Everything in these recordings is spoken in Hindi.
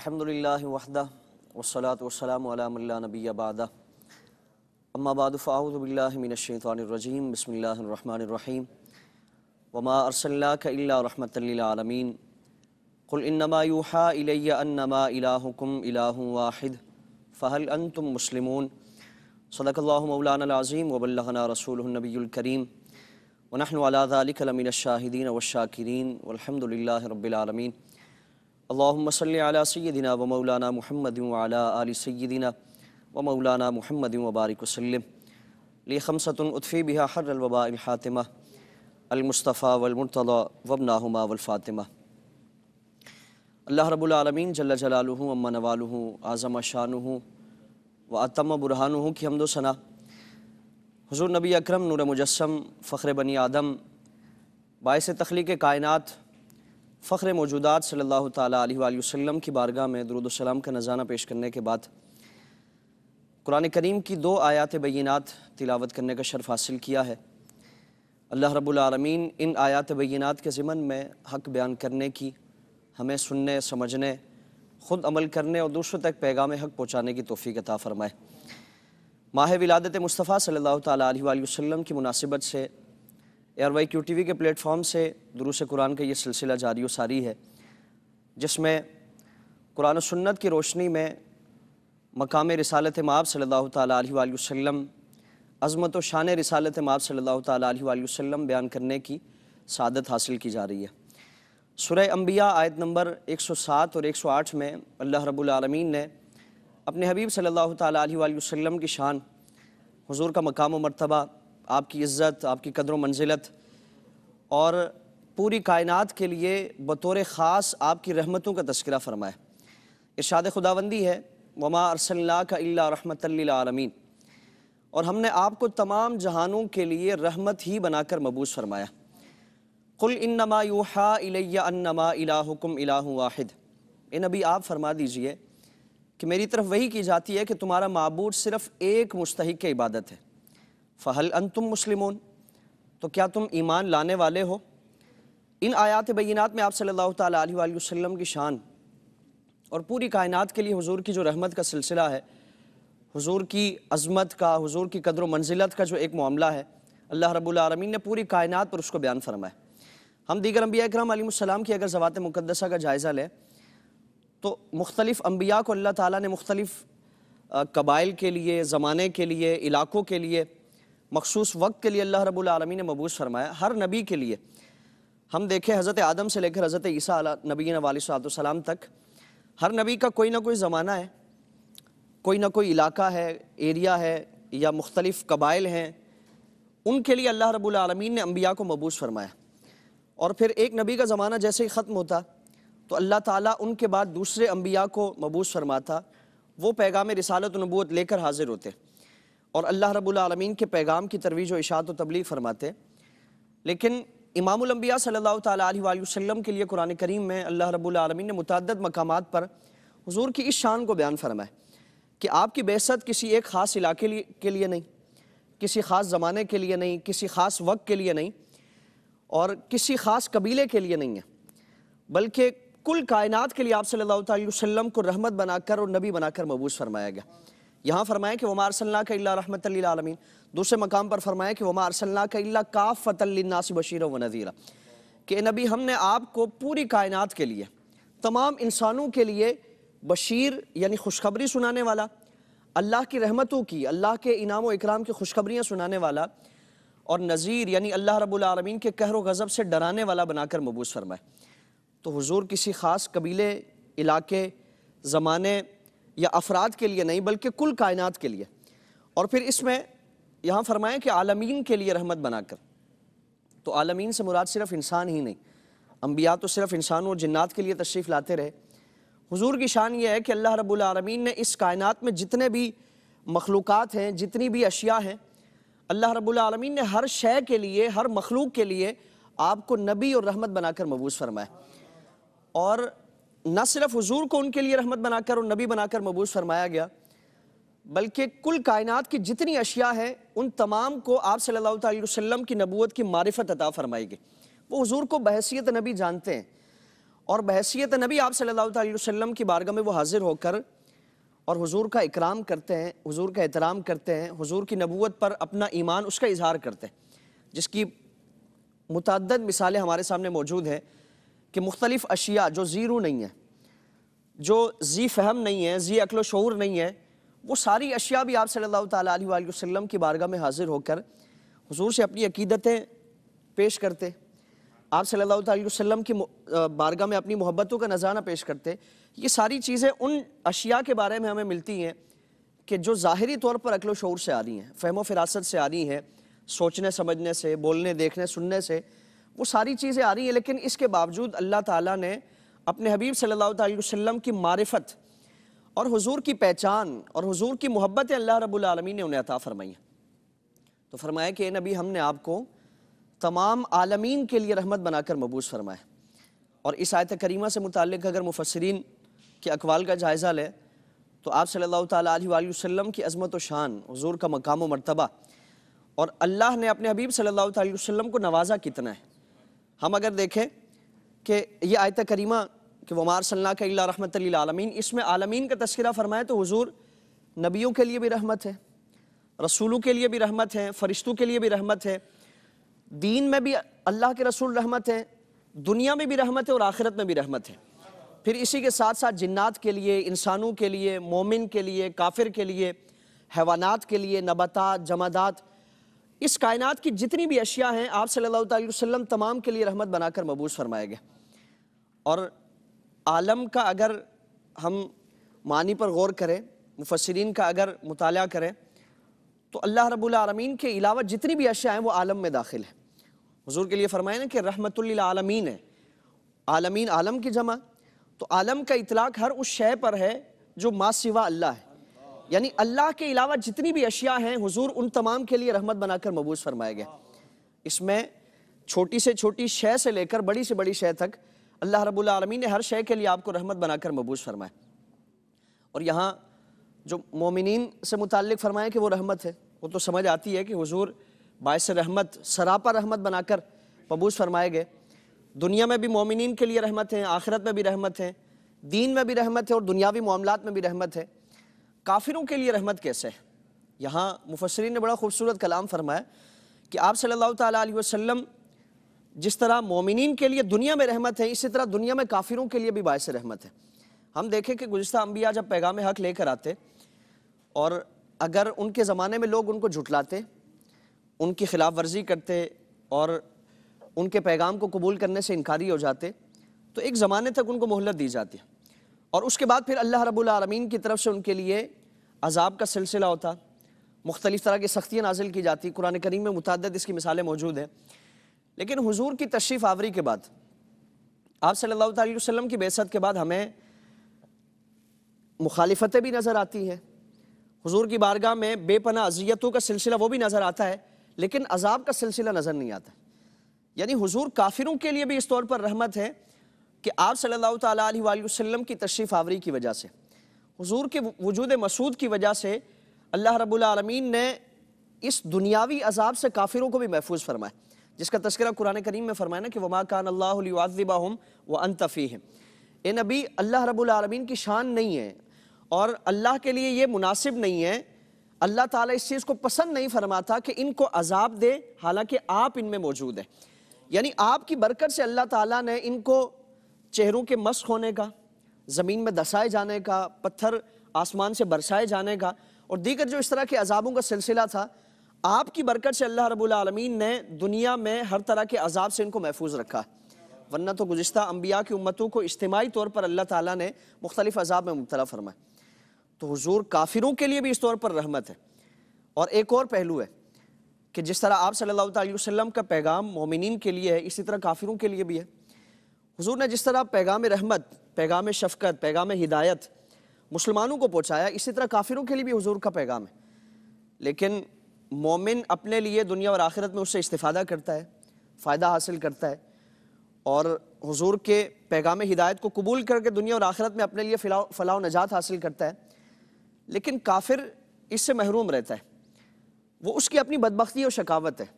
अल्हम्दुलिल्लाह वहदा वसलात वसलाम अला नबी आबादा अम्माबाद फ़ाउज़बिल्लिमिनशैतवानरजीम बसमीम वमा अरसल्ला रहमतमीन कुल इन्नमा यूहा इलैया अन्नमा इलाहुकुम इलाहु वाहिद फ़हल अन तुम मुसलिमून सदकल्लामौलानाज़ीम वबल्लना रसूलनबीकरीम वनहनवालिकलमिन शाहिदीन वशाकिरीन वलहमदिल्ला रबालमीन अल्लाम सल सैदिना व मौलाना महमद आली सैदिना व मौलाना महमद वबारक वसलम ली खमसतफ़ी बिहा हर अलवबा अलहातिमा अलमुस्तफ़ा वलमतला वबनाहुमा वलफ़ातिमा अल्लाह रबालमीन जल्ला जलालू अम्मा नवालू आज़म शान व अतम बुरहान की हमदो सना हजूर नबी अक्रम नूर मुजस्म फ़्र बनी आदम बायस तख्लीक कायनत फ़ख्र मौजूदात सल्ला वसम की बारगाह में दरुदसलम का नज़ाना पेश करने के बाद कुरान करीम की दो आयात बैनात तिलावत करने का शर्फ हासिल किया है अल्लाह रबालमीन इन आयात बैनात के ज़िमन में हक बयान करने की हमें सुनने समझने ख़ुद अमल करने और दूसरों तक पैगाम हक पहुँचाने की तोफ़ी अता फ़रमाए माह विलादत मुस्तफ़ा सल्ला वसम की मुनासिबत से ARY Q T V के प्लेटफॉर्म से दुरुस कुरान का ये सिलसिला जारी सारी है जिसमें कुरान सन्नत की रोशनी में मकाम रसालत माब सल्ला तसम अज़मत व शान रसालत माब सल्ला तसम बयान करने की सादत हासिल की जा रही है सुरह अम्बिया आयत नंबर 107 और 108 में अल्लाह रब्बुल ने अपने हबीब सल्लल्लाहु अलैहि वसल्लम की शान हुजूर का मकाम व मरतबा आपकी इज़्ज़त आपकी कदर मंजिलत और पूरी कायनात के लिए बतौर ख़ास आपकी रहमतों का तस्करा फरमाए इर्शाद खुदाबंदी है वमा अरसल्ला का अल्ला रहमत आलमीन और हमने आपको तमाम जहानों के लिए रहमत ही बनाकर मबूस फरमाया कुल इन्नमा यूहा इलैया अन्नमा इलाकुम इलाहु वाहिद ए नबी आप फरमा दीजिए कि मेरी तरफ वही की जाती है कि तुम्हारा मबूद सिर्फ़ एक मुस्तक इबादत है फ़हल अन तुम मुस्लिमों तो क्या तुम ईमान लाने वाले हो इन आयात बैनात में आप सल्लल्लाहु अलैहि वसल्लम की शान और पूरी कायनात के लिए हुजूर की जो रहमत का सिलसिला है हुजूर की अजमत का हुजूर की कदर मंजिलत का जो एक मामला है अल्लाह रबालमीन ने पूरी कायनात पर उसको बयान फरमाया हम दीगर अम्बिया कराम की अगर ज़वात मुकदसा का जायज़ा लें तो मुख्तलिफ़ अम्बिया को अल्लाह ताली ने मुख्तलिफ़ कबाइल के लिए ज़माने के लिए इलाक़ों के लिए मखसूस वक्त के लिए अल्लाह रब्बुल रबालमी ने मबूस फरमाया हर नबी के लिए हम देखें हज़रत आदम से लेकर हज़रत ईसा नबी वालसलाम तक हर नबी का कोई ना कोई ज़माना है कोई ना कोई इलाका है एरिया है या मुख्तलिफ़ कबाइल हैं उनके लिए अल्लाह रब्बुल ने अम्बिया को मबूस फरमाया और फिर एक नबी का ज़माना जैसे ही ख़त्म होता तो अल्लाह ताली उनके बाद दूसरे अम्बिया को मबूस फरमाता वो पैगाम रिसालत नबूत लेकर हाजिर होते और अल्लाह रबालमीन के पैगाम की तरवीज व इशात व तबलीग फरमाते लेकिन इमामबिया सल्ला तसम के लिए कुरान करीम में अल्लाह रबालमीन ने मुतद मकाम पर हजूर की इस शान को बयान फरमाया कि आपकी बेसत किसी एक ख़ास इलाके के लिए नहीं किसी ख़ास ज़माने के लिए नहीं किसी ख़ास वक्त के लिए नहीं और किसी ख़ास कबीले के लिए नहीं है बल्कि कुल कायनात के लिए आप सल्लल्लाहु अलैहि वसल्लम को रहमत बनाकर और नबी बनाकर मबूस फरमाया गया यहाँ फरमाए कि वमा अरसल्ला का रहमत आलमीन दूसरे मकाम पर फ़रमाए कि वमा अरसल्ला का का फ़तलनासी बशीर व नज़ीरा कि नबी हमने आपको पूरी कायनात के लिए तमाम इंसानों के लिए बशीर यानी खुशखबरी सुनाने वाला अल्लाह की रहमतों की अल्लाह के इनाम व इकराम की खुशखबरियाँ सुनाने वाला और नज़ीर यानी अल्लाह रबालमीन के कहर व गज़ब से डराने वाला बनाकर मबूस फरमाए तो हुजूर किसी ख़ास कबीले इलाके ज़माने या अफराद के लिए नहीं बल्कि कुल कायनात के लिए और फिर इसमें यहाँ फरमाएं कि आलमीन के लिए रहमत बनाकर तो आलमीन से मुराद सिर्फ इंसान ही नहीं अम्बिया तो सिर्फ इंसान और जन्त के लिए तशरीफ़ लाते रहे हुजूर की शान यह है कि अल्लाह रबालमीन ने इस कायनात में जितने भी मखलूक़ हैं जितनी भी अशिया हैं अल्लाह रबालमीन ने हर शय के लिए हर मखलूक के लिए आपको नबी और रहमत बनाकर मबूस फरमाया और न सिर्फ हजूर को उनके लिए रहमत बनाकर और नबी बनाकर मबूस फरमाया गया बल्कि कुल कायनात की जितनी अशिया है उन तमाम को आप सल्लल्लाहु अलैहि वसल्लम की नबूत की मारिफत अता फरमाई गई वो हजूर को बहसीत नबी जानते हैं और बहसीत नबी आप सल्लल्लाहु अलैहि वसल्लम की बारगाह में वो हाजिर होकर और हजूर का इकराम करते हैं हजूर का एहतराम करते हैं हजूर की नबूत पर अपना ईमान उसका इजहार करते हैं जिसकी मुतद मिसालें हमारे सामने मौजूद हैं कि मुख्तलिफ़ अशिया जो ज़ीरू नहीं है जो जी फहम नहीं है जी अकल शूर नहीं है वो सारी अशिया भी आप सल्लल्लाहु अलैहि वसल्लम की बारगाह में हाजिर होकर हुजूर से अपनी अकीदतें पेश करते आप सल्लल्लाहु अलैहि वसल्लम की बारगाह में अपनी मोहब्बतों का नज़ाना पेश करते ये सारी चीज़ें उन अशिया के बारे में हमें मिलती हैं कि जो ज़ाहरी तौर पर अकल शूर से आ रही हैं फहमो फिरासत से आ रही हैं सोचने समझने से बोलने देखने सुनने से वो सारी चीज़ें आ रही हैं लेकिन इसके बावजूद अल्लाह ताला ने अपने हबीब सल्लल्लाहु अलैहि वसल्लम की मारिफत और हुजूर की पहचान और हुजूर की मोहब्बत अल्लाह रब्बुल आलमीन ने उन्हें अता फरमाई तो फरमाया कि नबी हमने आपको तमाम आलमीन के लिए रहमत बनाकर मबूस फरमाया और इस आयत करीमा से मुतक अगर मुफसरीन के अकवाल का जायज़ा लें तो आप सल्लल्लाहु अलैहि वसल्लम की अजमत व शान हुजूर का मकाम व मरतबा और अल्लाह ने अपने हबीब सल्लल्लाहु अलैहि वसल्लम को नवाजा कितना है हम अगर देखें कि ये आयत करीमा कि वमार सल्ला का रहमत आलमीन इसमें आलमीन का तस्करा फरमाए तो हुजूर नबियों के लिए भी रहमत है रसूलों के लिए भी रहमत है फरिश्तों के लिए भी रहमत है दीन में भी अल्लाह के रसूल रहमत है दुनिया में भी रहमत है और आखिरत में भी रहमत है फिर इसी के साथ साथ जन्ात के लिए इंसानों के लिए मोमिन के लिए काफिर के लिए हैवानात के लिए नबाता जमादात इस कायनात की जितनी भी अशिया हैं आप सल्लल्लाहु अलैहि वसल्लम तमाम के लिए रहमत बनाकर मबूस फरमाए गए और आलम का अगर हम मानी पर गौर करें मुफसरीन का अगर मुताल करें तो अल्लाह रबालमीन के अलावा जितनी भी अशिया हैं वो आलम में दाखिल है हजूर के लिए फरमाए ना कि रहमतमीन है आलमीन आलम की जमा तो आलम का इतलाक हर उस शय पर है जो माँ सिवा अल्लाह है यानी अल्लाह के अलावा जितनी भी अशिया हैं हुजूर उन तमाम के लिए रहमत बनाकर मबूस फरमाए गए इसमें छोटी से छोटी शय से लेकर बड़ी से बड़ी शय तक अल्लाह रब्बुल आलमीन ने हर शय के लिए आपको रहमत बनाकर मबूस फरमाए और यहाँ जो मोमिन से मुतल फरमाए कि वो रहमत है वो तो समझ आती है कि हुजूर बायस रहमत सरापा रहमत बनाकर मबूस फरमाए गए दुनिया में भी मोमिन के लिए रहमत हैं आखिरत में भी रहमत हैं दीन में भी रहमत है और दुनियावी मामला में भी रहमत है काफिरों के लिए रहमत कैसे है यहाँ मुफसरीन ने बड़ा खूबसूरत कलाम फरमाया कि आप सल्लल्लाहु अलैहि वसल्लम जिस तरह मोमिन के लिए दुनिया में रहमत है इसी तरह दुनिया में काफिरों के लिए भी बायस रहमत है हम देखें कि गुज्त अम्बिया जब पैगाम हक लेकर आते और अगर उनके ज़माने में लोग उनको जुटलाते उनकी खिलाफ वर्जी करते और उनके पैगाम को कबूल करने से इनकारी हो जाते तो एक ज़माने तक उनको मोहलत दी जाती और उसके बाद फिर अल्लाह रबालमीन की तरफ से उनके लिए अजाब का सिलसिला होता मुख्तलिफ़ तरह की सख्तियाँ नाजिल की जाती कुरान करीम में मुतद इसकी मिसालें मौजूद हैं लेकिन हुजूर की तशरीफ़ आवरी के बाद आप सल्लल्लाहु अलैहि वसल्लम की बेसत के बाद हमें मुखालफतें भी नज़र आती हैं हुजूर की बारगाह में बेपना अजियतों का सिलसिला वो भी नज़र आता है लेकिन अजाब का सिलसिला नज़र नहीं आता यानी हुजूर काफिरों के लिए भी इस तौर पर रहमत है कि आप सल्लल्लाहु अलैहि वसल्लम की तशरीफ़ आवरी की वजह से हुजूर के वजूद मसूद की वजह से अल्लाह रबालमीन ने इस दुनियावी अजाब से काफिरों को भी महफूज फरमाया जिसका तस्करा कुरान करीम में फरमाया ना कि वमा कान अल्लाहबाम व अनतफ़ी है ए नबी अल्लाह रबालमीन की शान नहीं है और अल्लाह के लिए ये मुनासिब नहीं है अल्लाह ताला इस चीज़ को पसंद नहीं फरमाता कि इनको अजाब दे हालांकि आप इनमें मौजूद हैं यानी आपकी बरकत से अल्लाह ताला ने इनको चेहरों के मस्क होने का ज़मीन में दसाए जाने का पत्थर आसमान से बरसाए जाने का और दीगर जो इस तरह के अजाबों का सिलसिला था आपकी बरकत से अल्लाह रबालमीन ने दुनिया में हर तरह के अजाब से इनको महफूज रखा वरना तो गुज्त अम्बिया की उम्मतों को इज्तमाही तौर पर अल्लाह ताला ने मुख्तलिफ अजाब में मुबला फरमाए तो हजूर काफिरों के लिए भी इस तौर पर रहमत है और एक और पहलू है कि जिस तरह आप सल्लल्लाहु अलैहि वसल्लम का पैगाम मोमिन के लिए है इसी तरह काफिरों के लिए भी है हजूर ने जिस तरह पैगाम रहमत पैगाम शफकत पैगाम हिदायत मुसलमानों को पहुँचाया इसी तरह काफिरों के लिए भी हजूर का पैगाम है लेकिन मोमिन अपने लिए दुनिया और आखिरत में उससे इस्तादा करता है फ़ायदा हासिल करता है और हजूर के पैगाम हिदायत को कबूल करके दुनिया और आखिरत में अपने लिए फलाह फलाह नजात हासिल करता है लेकिन काफिर इससे महरूम रहता है वो उसकी अपनी बदबख्ती और शकावत है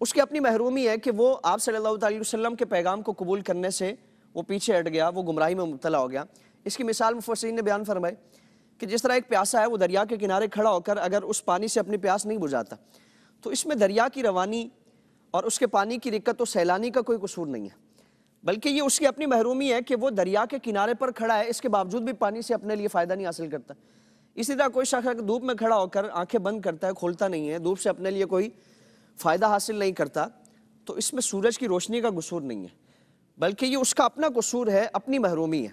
उसकी अपनी महरूमी है कि वो आप सल्लल्लाहु अलैहि वसल्लम के पैगाम को कबूल करने से वो पीछे हट गया वो गुमराही में मुबतला हो गया इसकी मिसाल मुफसरीन ने बयान फरमाई कि जिस तरह एक प्यासा है वो दरिया के किनारे खड़ा होकर अगर उस पानी से अपनी प्यास नहीं बुझाता तो इसमें दरिया की रवानी और उसके पानी की दिक्कत तो सैलानी का कोई कसूर नहीं है बल्कि ये उसकी अपनी महरूमी है कि वो दरिया के किनारे पर खड़ा है इसके बावजूद भी पानी से अपने लिए फ़ायदा नहीं हासिल करता इसी तरह कोई शख्स धूप में खड़ा होकर आंखें बंद करता है खोलता नहीं है धूप से अपने लिए कोई फ़ायदा हासिल नहीं करता तो इसमें सूरज की रोशनी का कसूर नहीं है बल्कि ये उसका अपना कसूर है अपनी महरूमी है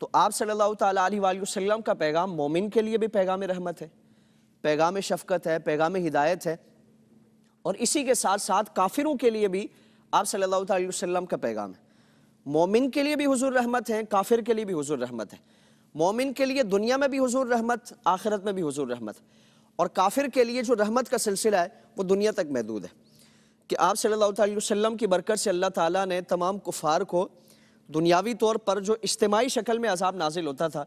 तो आप सल्लल्लाहु अलैहि वसल्लम का पैगाम मोमिन के लिए भी पैगाम रहमत है पैगाम शफकत है पैगाम हिदायत है और इसी के साथ साथ काफिरों के लिए भी आप सल्लल्लाहु अलैहि वसल्लम का पैगाम है मोमिन के लिए भी हुजूर रहमत है काफिर के लिए भी हुजूर रहमत है मोमिन के लिए दुनिया में भी हुजूर रहमत आखिरत में भी हुजूर रहमत है और काफिर के लिए जो रहमत का सिलसिला है वो दुनिया तक महदूद है कि आप सल्लल्लाहु अलैहि वसल्लम की बरकत से अल्लाह ताला ने तमाम कुफार को दुनियावी तौर पर जो इज्तमाही शक्ल में अजाब नाजिल होता था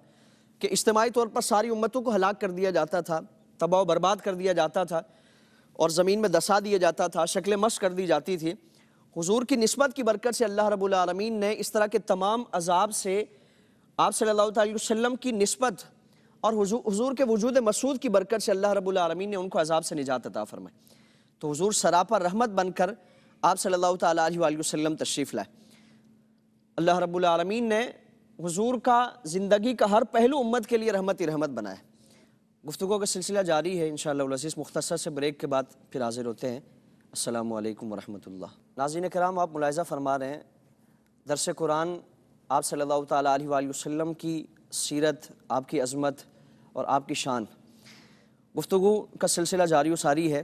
कि इज्तमाही तौर पर सारी उम्मतों को हलाक कर दिया जाता था तबाह बर्बाद कर दिया जाता था और ज़मीन में दसा दिया जाता था शक्ल मश कर दी जाती थी हुजूर की नस्बत की बरकत से अल्लाह रब्बुल आलमीन ने इस तरह के तमाम अजाब से आप सल्लल्लाहु अलैहि वसल्लम की नस्बत और हुजूर के वजूद मसूद की बरकत से अल्लाह रबालमीन ने उनको अजाब से निजात अता फरमाए तो हुजूर सरापा रहमत बनकर आप सल्लल्लाहु अलैहि वसल्लम तशरीफ़ लाए अल्लाह रबालमीन ने हजूर का ज़िंदगी का हर पहलू उम्मत के लिए रहमत ही रहमत बनाया गुफ्तु का सिलसिला जारी है इन शजीज़ मुख्तर से ब्रेक के बाद फिर हाजिर होते हैं अल्लाम वरहमल नाजीन कराम आप मुलायजा फरमा रहे हैं दरस कुरान आप सल्लल्लाहु अलैहि वसल्लम की सीरत आपकी अजमत और आपकी शान गुफ्तु का सिलसिला जारी सारी है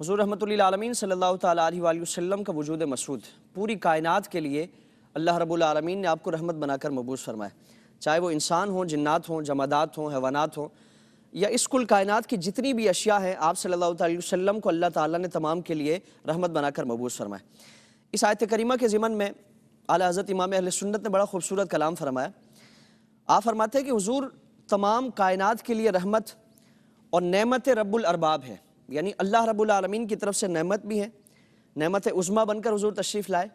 हजूर आलमीन सल्ला वसम का वजूद मसूद पूरी कायनात के लिए अल्लाह रबालमीन ने आपको रहमत बनाकर मबूस फरमाया चाहे वो इंसान हों जन्ात हों जमादात हों हैवानात हों या इस कुल कायनात की जितनी भी अशिया हैं आप सल्लल्लाहु अलैहि वसल्लम को अल्लाह ताला ने तमाम के लिए रहमत बनाकर मबूस फरमाए इस आयत करीमा के ज़िमन में आला हज़रत इमाम अहल सुन्नत ने बड़ा खूबसूरत कलाम फरमाया आप फरमाते हैं कि हज़ूर तमाम कायनात के लिए रहमत और नमत रब्बुल अरबाब है यानी अल्लाह रब्बुल आलमीन की तरफ से नमत भी है नमत उज़मा बनकर हुजूर तशरीफ़ लाए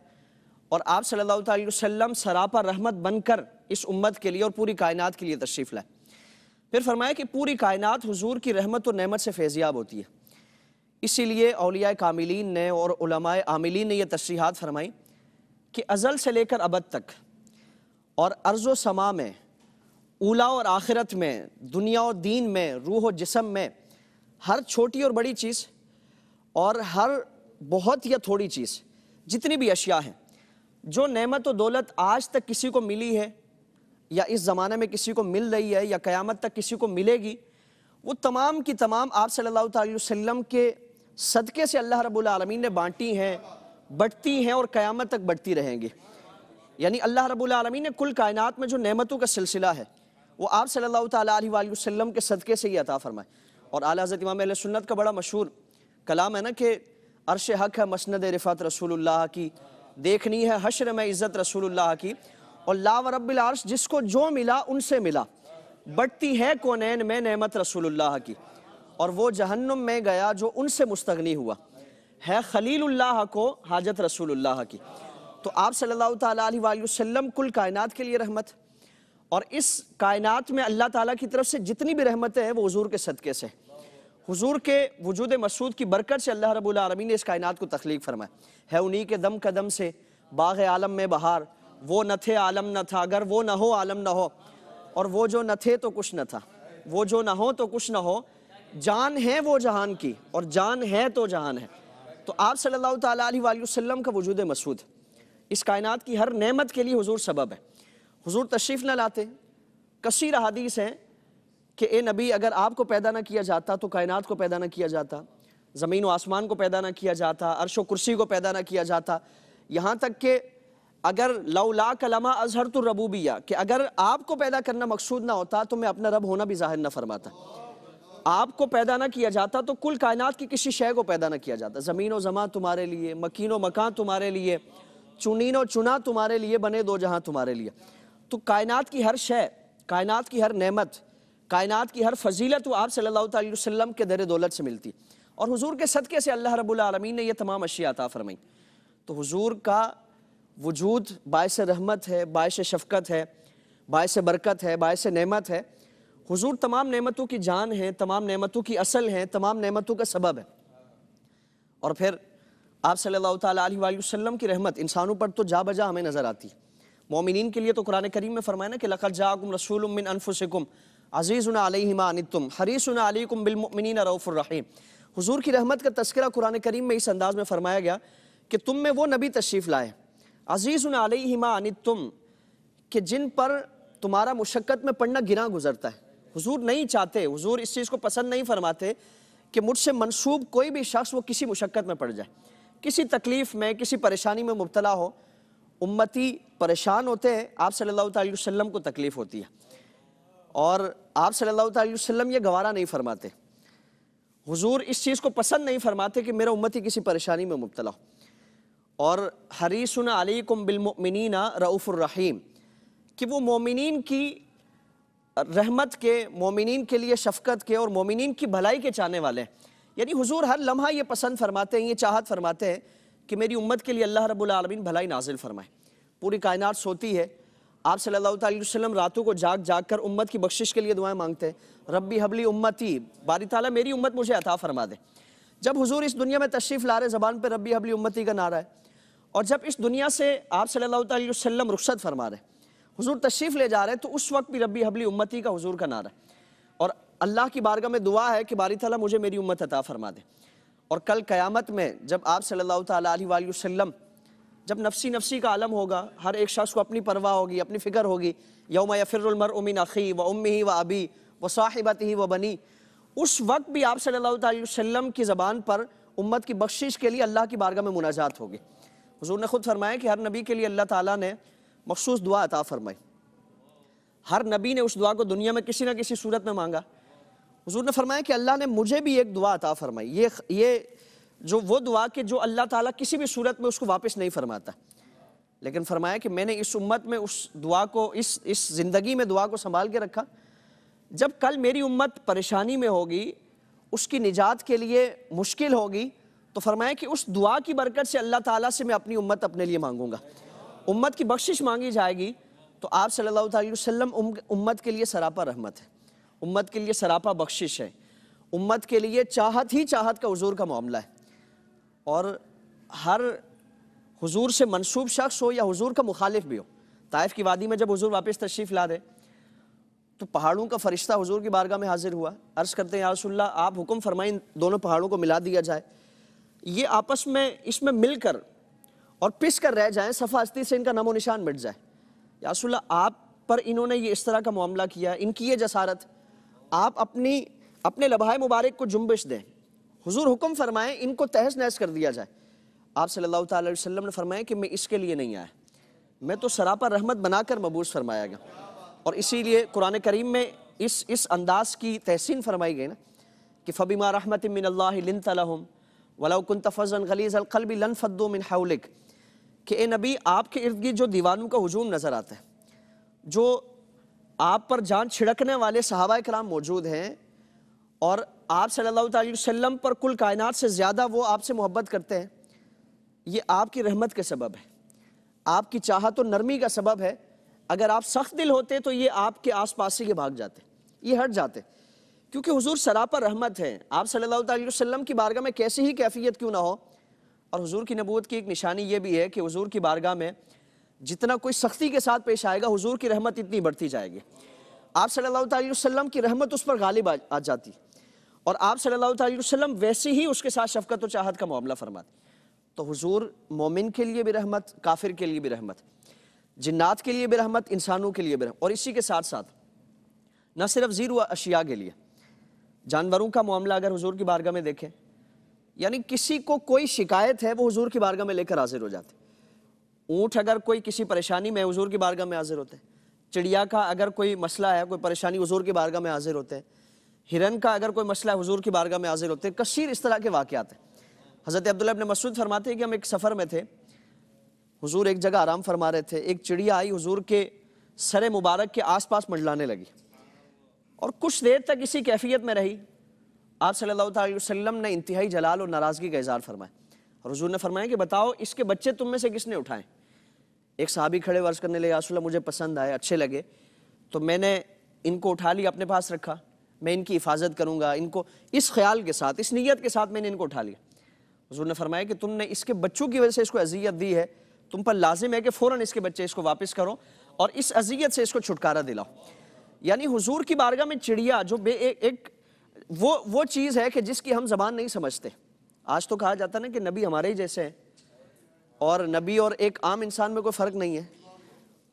और आप सल्लल्लाहु अलैहि वसल्लम सरापा रहमत बनकर इस उम्मत के लिए और पूरी कायनात के लिए तशरीफ़ लाए फिर फरमाया कि पूरी कायनात हजूर की रहमत और नमत से फैज़ियाब होती है इसीलिए अलिया कामिलीन ने और आमिलीन ने यह तशरीहत फरमाई कि अज़ल से लेकर अबद तक और अर्ज़ समा में ऊला और आखिरत में दुनिया और दीन में रूह और जिसम में हर छोटी और बड़ी चीज़ और हर बहुत या थोड़ी चीज़ जितनी भी अशिया हैं जो नेमत व दौलत आज तक किसी को मिली है या इस ज़माने में किसी को मिल रही है या क़यामत तक किसी को मिलेगी वो तमाम की तमाम आप सल्लल्लाहु अलैहि वसल्लम के सदक़े से अल्लाह रब्बुल आलमीन ने बांटी हैं बढ़ती हैं और क़यामत तक बढ़ती रहेंगी यानी अल्लाह रब्बुल आलमीन ने कुल कायनात में जो नेमतों का सिलसिला है वो आप सल्लल्लाहु अलैहि वसल्लम के सदक़े से ही अता फरमाए और आला हज़रत इमाम सुन्नत का बड़ा मशहूर कलाम है ना कि अरश हक है मसनद रिफत रसूलुल्लाह की देखनी है हशर में इज़्ज़त रसूलुल्लाह की और लाव रबार्श जिसको जो मिला उनसे मिला बढ़ती है कोनैन में नमत रसूलुल्लाह की और वो जहन्नुम में गया जो उनसे मुस्तगनी हुआ है खलीलुल्लाह को हाजत रसूलुल्लाह की तो आप सल्लल्लाहु अलैहि वसल्लम कुल कायनात के लिए रहमत और इस कायनात में अल्लाह ताला की तरफ से जितनी भी रहमतें हैं वो हजूर के सदक़े से हुजूर के वजूद मसूद की बरकत से अल्लाह रबी ने इस कायनात को तख्लीक फरमाया है उन्हीं के दम कदम से बाग आलम में बहार वो न थे आलम न था अगर वो ना हो आलम ना हो और वो जो न थे तो कुछ न था वो जो ना हो तो कुछ ना हो जान है वो जहान की और जान है तो जहान है तो आप सल्लल्लाहु अलैहि वसल्लम का वजूद मसूद इस कायनात की हर नेमत के लिए हुजूर सबब है हुजूर तशरीफ़ ना लाते कसीर हदीस हैं कि ए नबी अगर आपको पैदा ना किया जाता तो कायनात को पैदा ना किया जाता ज़मीन व आसमान को पैदा ना किया जाता अरश व कुर्सी को पैदा ना किया जाता यहाँ तक कि अगर लौला कलमा अजहर तो रबूबिया कि अगर आपको पैदा करना मकसूद ना होता तो मैं अपना रब होना भी जाहिर ना फरमाता आपको पैदा ना किया जाता तो कुल कायनात की किसी शय को पैदा ना किया जाता ज़मीन व जमा तुम्हारे लिए मकीन व मकान तुम्हारे लिए चुनीन व चुना तुम्हारे लिए बने दो जहाँ तुम्हारे लिए तो कायनात की हर शय कायनात की हर नेमत कायनात की हर फजीलत वो आप सल्लल्लाहु अलैहि वसल्लम के दर दौलत से मिलती और हुजूर के सदक़े से अल्लाह रब्बुल रबालमीन ने ये तमाम अशिया अता फरमाई तो हुजूर का वजूद बायस रहमत है बायस शफकत है बायस बरकत है बायस नेमत है हुजूर तमाम नेमतों की जान है तमाम नेमतों की असल है तमाम नेमतों का सबब है और फिर आप सल्लल्लाहु अलैहि वसल्लम की रहमत इंसानों पर तो जा बजा हमें नज़र आती है मोमिन के लिए तो कुरान करीम में फरमाया ना कि लखर जाकुम रसूल मिन अनफुसकुम अजीज़ुन अलहिमानितुम हरीसन अलैकुम बिलमिन रऊफ़ुर्रहीम हुजूर की रहमत का तस्करा कुरान करीम में इस अंदाज में फरमाया गया कि तुम में वो नबी तशरीफ़ लाए अजीज़ुन तुम कि जिन पर तुम्हारा मुशक्क़त में पढ़ना गिरा गुजरता है हुजूर नहीं चाहते हुजूर इस चीज़ को पसंद नहीं फरमाते कि मुझसे मनसूब कोई भी शख्स वो किसी मुशक्क़त में पड़ जाए किसी तकलीफ़ में किसी परेशानी में मुबतला हो उम्मती परेशान होते हैं आप सल्लल्लाहु अलैहि वसल्लम को तकलीफ़ होती है और आप सल्लल्लाहु अलैहि वसल्लम ये गवारा नहीं फरमाते हुजूर इस चीज़ को पसंद नहीं फरमाते कि मेरा उम्मती किसी परेशानी में मुबतला हो और हरीसन अलैकुम बिलमिनना रऊफ़ुररहीम कि वो मोमिन की रहमत के मोमिन के लिए शफकत के और मोमिन की भलाई के चाहने वाले हैं यानी हुजूर हर लम्हा ये पसंद फरमाते हैं ये चाहत फरमाते हैं कि मेरी उम्मत के लिए अल्लाह रबालमीन भलाई नाजिल फरमाए पूरी कायनात सोती है आप सल्लल्लाहु अलैहि वसल्लम रातों को जाग जाग कर उम्मत की बख्शिश के लिए दुआएं मांगते हैं रब्बी हबली उम्मती बारी ताला मेरी उम्मत मुझे अता फरमा दे जब हुजूर इस दुनिया में तशरीफ़ ला रहे ज़बान पर रब्बी हबली उम्मती का नारा है और जब इस दुनिया से आप सल्लल्लाहु अलैहि वसल्लम फरमा रहे हुजूर तशरीफ़ ले जा रहे हैं तो उस वक्त भी रब्बी हबली उम्मती का हुजूर का नारा है और अल्लाह की बारगाह में दुआ है कि बारी ताला मुझे मेरी उम्मत अता फरमा दे और कल क़यामत में जब आप सल्लल्लाहु अलैहि वसल्लम जब नफसी नफसी का आलम होगा हर एक शख्स को अपनी परवाह होगी अपनी फ़िक्र होगी यौम यफ़िरमर उमिन अखी व उम्मी ही व अबी व साहिबत ही व बनी उस वक्त भी आप सल्लल्लाहु अलैहि वसल्लम की ज़बान पर उम्मत की बख्शिश के लिए अल्लाह की बारगाह में मुनाजात होगी हजूर ने ख़ुद फरमाया कि हर नबी के लिए अल्लाह ताला ने मखसूस दुआ अता फरमाई हर नबी ने उस दुआ को दुनिया में किसी न किसी सूरत में मांगा हजूर ने फरमाया कि अल्लाह ने मुझे भी एक दुआ अता फरमाई ये ये जो वो दुआ कि जो अल्लाह ताला किसी भी सूरत में उसको वापस नहीं फरमाता लेकिन फरमाया कि मैंने इस उम्मत में उस दुआ को इस इस ज़िंदगी में दुआ को संभाल के रखा जब कल मेरी उम्मत परेशानी में होगी उसकी निजात के लिए मुश्किल होगी तो फरमाया कि उस दुआ की बरकत से अल्लाह ताला से मैं अपनी उम्मत अपने लिए मांगूंगा उम्मत की बख्शिश मांगी जाएगी तो आप सल्लल्लाहु अलैहि वसल्लम उम्मत के लिए सरापा रहमत है उम्मत के लिए सरापा बख्शिश है उम्मत के लिए चाहत ही चाहत का हजूर का मामला है और हर हुजूर से मंसूब शख्स हो या हुजूर का मुखालिफ भी हो ताइफ की वादी में जब हुजूर वापस तशरीफ़ ला दे तो पहाड़ों का फरिश्ता हुजूर की बारगाह में हाजिर हुआ अर्ज़ करते हैं यारसोल्ला आप हुक्म फरमाएं दोनों पहाड़ों को मिला दिया जाए ये आपस में इसमें मिलकर और पिस कर रह जाएं सफ़ा हस्ती से इनका नमो निशान मिट जाए यारसोल्ला आप पर इन्होंने ये इस तरह का मामला किया इनकी ये जसारत आप अपनी अपने लबाह मुबारक को जुम्बिश दें हुजूर हुक्म फरमाएं इनको तहस नहस कर दिया जाए आप सल्लल्लाहु अलैहि वसल्लम ने फरमाया कि मैं इसके लिए नहीं आया मैं तो सरापा रहमत बनाकर मबूस फरमाया गया और इसीलिए कुरान करीम में इस इस अंदाज की तहसीन फरमाई गई ना कि फ़बीमा रहमत मिन लिन वलाकुन तफ़ज़न गलीज़ लन फ़द्दो मिन हौलिक कि ए नबी आपके इर्द गिर्द जो दीवानों का हजूम नज़र आता है जो आप पर जान छिड़कने वाले सहाबा कराम मौजूद हैं और आप सल्लल्लाहु अलैहि वसल्लम पर कुल कायनात से ज़्यादा वो आपसे मोहब्बत करते हैं ये आपकी रहमत के सबब है आपकी चाहत और नरमी का सबब है अगर आप सख्त दिल होते तो ये आपके आस पास से ये भाग जाते ये हट जाते क्योंकि हुजूर सरापा रहमत हैं आप सल्लल्लाहु अलैहि वसल्लम की बारगाह में कैसी ही कैफियत क्यों ना हो और हुजूर की नबूत की एक निशानी ये भी है कि हुजूर की बारगाह में जितना कोई सख्ती के साथ पेश आएगा हुजूर की रहमत इतनी बढ़ती जाएगी आप सल्लल्लाहु अलैहि वसल्लम की रहमत उस पर गालिब आ, जाती और आप सल्लल्लाहु अलैहि वसल्लम वैसे ही उसके साथ शफकत और चाहत का मामला फरमाते तो हुजूर मोमिन के लिए भी रहमत काफिर के लिए भी रहमत जिन्नात के लिए भी रहमत इंसानों के लिए भी रहमत और इसी के साथ साथ न सिर्फ जीर व अशिया के लिए जानवरों का मामला अगर हुजूर की बारगाह में देखें यानी किसी को कोई शिकायत है वो हुजूर की बारगाह में लेकर हाजिर हो जाते ऊँट अगर कोई किसी परेशानी में हजूर की बारगाह में हाजिर होते हैं चिड़िया का अगर कोई मसला है कोई परेशानी हजूर की बारगाह में हाजिर होते हैं हिरन का अगर कोई मसला है हजूर की बारगाह में हाजिर होते हैं कशीर इस तरह के वाक़ात हैं हज़रत अब्दुल्ला अपने मसूद फरमाते हैं कि हम एक सफ़र में थे हजूर एक जगह आराम फरमा रहे थे एक चिड़िया आई हजूर के सर मुबारक के आस पास मंडलाने लगी और कुछ देर तक इसी कैफियत में रही आप सल्ला वसम ने इंतहाई जलाल और नाराज़गी का इजहार फरमाया और हजूर ने फरमाया कि बताओ इसके बच्चे तुम में से किसने उठाए एक साहबी खड़े वर्ष करने लगे यासुल्ला मुझे पसंद आए अच्छे लगे तो मैंने इनको उठा लिया अपने पास रखा मैं इनकी हिफाजत करूंगा इनको इस ख्याल के साथ इस नीयत के साथ मैंने इनको उठा लिया हजूर ने फरमाया कि तुमने इसके बच्चों की वजह से इसको अजियत दी है तुम पर लाजिम है कि फ़ौरन इसके बच्चे इसको वापस करो और इस अजियत से इसको छुटकारा दिलाओ यानी हुजूर की बारगाह में चिड़िया जो बे एक वो वो चीज़ है कि जिसकी हम जबान नहीं समझते आज तो कहा जाता ना कि नबी हमारे ही जैसे हैं और नबी और एक आम इंसान में कोई फ़र्क नहीं है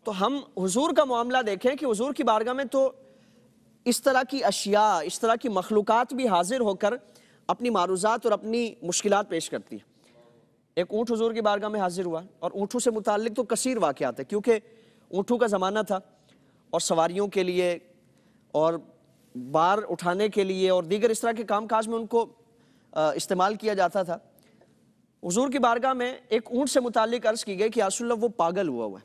तो हम हुजूर का मामला देखें कि हुजूर की बारगाह में तो इस तरह की अशिया इस तरह की मखलूक़ात भी हाजिर होकर अपनी मारूजात और अपनी मुश्किल पेश करती है एक ऊँट हजूर की बारगाह में हाजिर हुआ और ऊँटों से मुतक तो कसीर वाक़ात है क्योंकि ऊँटों का ज़माना था और सवारियों के लिए और बार उठाने के लिए और दीगर इस तरह के काम काज में उनको इस्तेमाल किया जाता था हजूर की बारगाह में एक ऊँट से मुतल अर्ज़ की गई कि यासुल्ला वो पागल हुआ हुआ है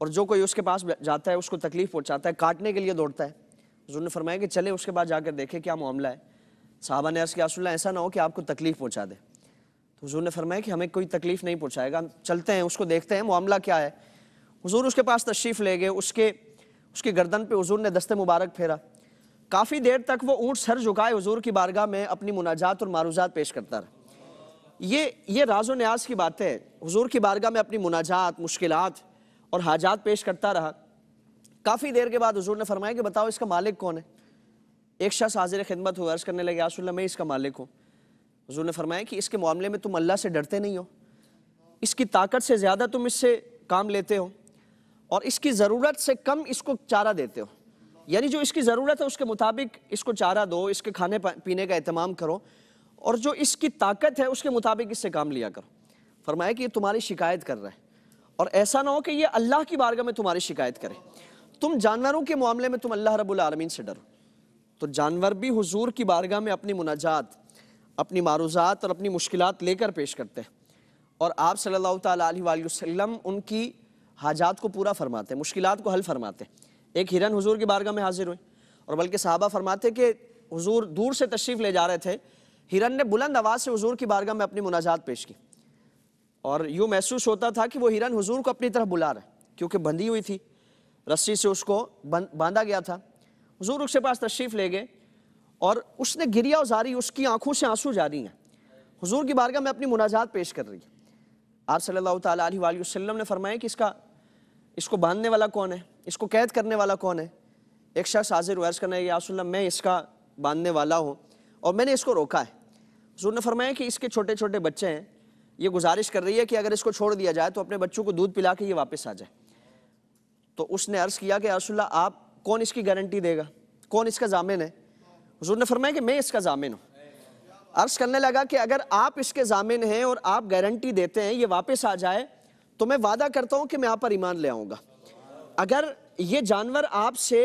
और जो कोई उसके पास जाता है उसको तकलीफ़ पहुँचाता है काटने के लिए दौड़ता है हजूर ने फरमाया कि चले उसके पास जाकर देखें क्या मामला है साहबा ने अर्ज़ किया यासुल्ला ऐसा ना हो कि आपको तकलीफ़ पहुँचा दे तो हजूर ने फरमाया कि हमें कोई तकलीफ़ नहीं पहुँचाएगा हम चलते हैं उसको देखते हैं मामला क्या है हजूर उसके पास तशरीफ़ ले गए उसके उसके गर्दन पर हजूर ने दस्ते मुबारक फेरा काफ़ी देर तक वो ऊँट सर झुकाए हजूर की बारगाह में अपनी मुनाजात और मारूजात पेश करता रहा ये ये राजो न्याज की बात है हजूर की बारगाह में अपनी मुनाजात मुश्किल और हाजात पेश करता रहा काफ़ी देर के बाद हजूर ने फरमाया कि बताओ इसका मालिक कौन है एक शख्स हाजिर खिदमत हुआ अर्ज़ करने लगे आसुल्ला मैं इसका मालिक हूँ हजूर ने फरमाया कि इसके मामले में तुम अल्लाह से डरते नहीं हो इसकी ताकत से ज़्यादा तुम इससे काम लेते हो और इसकी ज़रूरत से कम इसको चारा देते हो यानी जो इसकी ज़रूरत है उसके मुताबिक इसको चारा दो इसके खाने पीने का अहतमाम करो और जो इसकी ताकत है उसके मुताबिक इससे काम लिया करो फरमाया कि ये तुम्हारी शिकायत कर रहा है और ऐसा ना हो कि ये अल्लाह की बारगाह में तुम्हारी शिकायत करे तुम जानवरों के मामले में तुम अल्लाह रब्बुल आलमीन से डरो तो जानवर भी हुजूर की बारगाह में अपनी मुनाजात अपनी मारूजात और अपनी मुश्किल लेकर पेश करते हैं और आप सल्लल्लाहु अलैहि वसल्लम उनकी हाजात को पूरा फरमाते हैं मुश्किल को हल फरमाते हैं एक हिरन हुजूर की बारगाह में हाजिर हुई और बल्कि साहबा फरमाते कि हुजूर दूर से तशरीफ़ ले जा रहे थे हिरन ने बुलंद आवाज़ से हुजूर की बारगाह में अपनी मुनाजात पेश की और यूँ महसूस होता था कि वो हिरन हुजूर को अपनी तरफ बुला रहे क्योंकि बंधी हुई थी रस्सी से उसको बांधा गया था हुजूर उसके पास तशरीफ़ ले गए और उसने गिरिया उजारी उसकी आंखों से आंसू जारी हैं हुजूर की बारगाह में अपनी मुनाजात पेश कर रही है आप सल्लल्लाहु अलैहि वसल्लम ने फरमाया कि इसका इसको बांधने वाला कौन है इसको कैद करने वाला कौन है एक शख्स हाजिर वर्ज करना यासल्ला मैं इसका बांधने वाला हूँ और मैंने इसको रोका है हजूर ने फरमाया कि इसके छोटे छोटे बच्चे हैं ये गुजारिश कर रही है कि अगर इसको छोड़ दिया जाए तो अपने बच्चों को दूध पिला के ये वापस आ जाए तो उसने अर्ज़ किया कि यासल्ला आप कौन इसकी गारंटी देगा कौन इसका जामिन है हजूर ने फरमाया कि मैं इसका जामिन हूँ अर्ज़ करने लगा कि अगर आप इसके जामिन हैं और आप गारंटी देते हैं ये वापस आ जाए तो मैं वादा करता हूं कि मैं आप पर ईमान ले आऊंगा अगर ये जानवर आपसे